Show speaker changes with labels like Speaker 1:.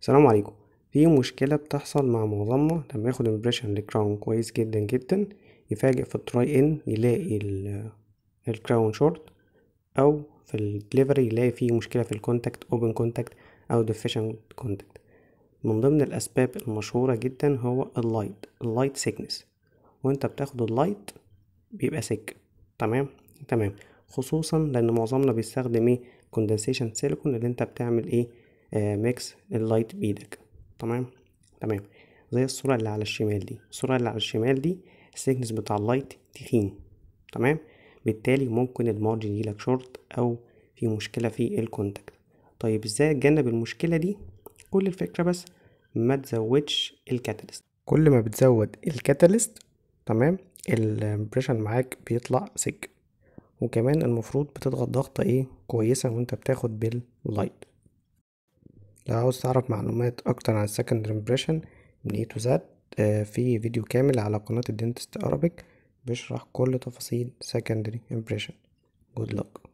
Speaker 1: السلام عليكم في مشكلة بتحصل مع معظمنا لما ياخد امبريشن للكراون كويس جدا جدا يفاجئ في التراي ان يلاقي الكراون شورت او في الدليفري يلاقي فيه مشكلة في الكونتاكت اوبن كونتاكت او ديفيشن كونتاكت من ضمن الاسباب المشهورة جدا هو اللايت اللايت سيكنس وانت بتاخد اللايت بيبقى سك تمام تمام خصوصا لان معظمنا بيستخدم ايه كوندنسيشن سيليكون اللي انت بتعمل ايه ميكس اللايت بايدك تمام تمام زي الصورة اللي على الشمال دي الصورة اللي على الشمال دي السيكنس بتاع اللايت تخين تمام بالتالي ممكن المارجن يجيلك شورت او في مشكلة في الكونتاكت طيب ازاي اتجنب المشكلة دي كل الفكرة بس ما تزودش الكاتاليست كل ما بتزود الكاتاليست تمام الامبريشن معاك بيطلع سك وكمان المفروض بتضغط ضغطة ايه كويسة وانت بتاخد باللايت لو عاوز تعرف معلومات اكتر عن السكند امبريشن من اي تو زد في فيديو كامل على
Speaker 2: قناة الدنتست ارابيك بيشرح كل تفاصيل سكندري امبريشن جود لوك